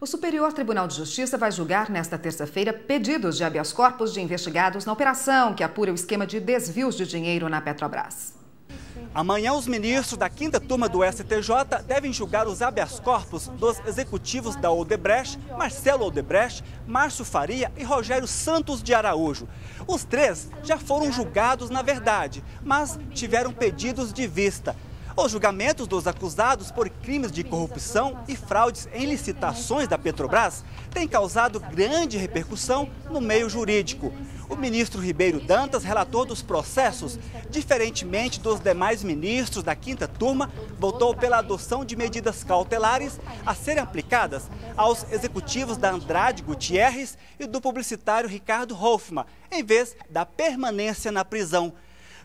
O Superior Tribunal de Justiça vai julgar nesta terça-feira pedidos de habeas corpus de investigados na operação que apura o esquema de desvios de dinheiro na Petrobras. Amanhã, os ministros da quinta turma do STJ devem julgar os habeas corpus dos executivos da Odebrecht, Marcelo Odebrecht, Márcio Faria e Rogério Santos de Araújo. Os três já foram julgados na verdade, mas tiveram pedidos de vista. Os julgamentos dos acusados por crimes de corrupção e fraudes em licitações da Petrobras têm causado grande repercussão no meio jurídico. O ministro Ribeiro Dantas, relator dos processos, diferentemente dos demais ministros da quinta turma, votou pela adoção de medidas cautelares a serem aplicadas aos executivos da Andrade Gutierrez e do publicitário Ricardo Hoffman, em vez da permanência na prisão.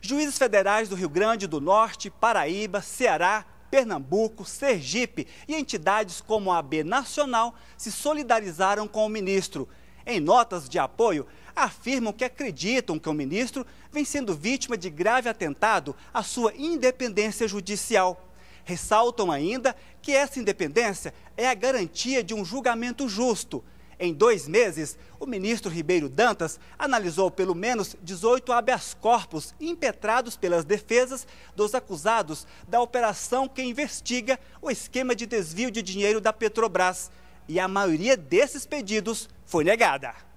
Juízes federais do Rio Grande do Norte, Paraíba, Ceará, Pernambuco, Sergipe e entidades como a AB Nacional se solidarizaram com o ministro. Em notas de apoio, afirmam que acreditam que o ministro vem sendo vítima de grave atentado à sua independência judicial. Ressaltam ainda que essa independência é a garantia de um julgamento justo em dois meses, o ministro Ribeiro Dantas analisou pelo menos 18 habeas corpus impetrados pelas defesas dos acusados da operação que investiga o esquema de desvio de dinheiro da Petrobras. E a maioria desses pedidos foi negada.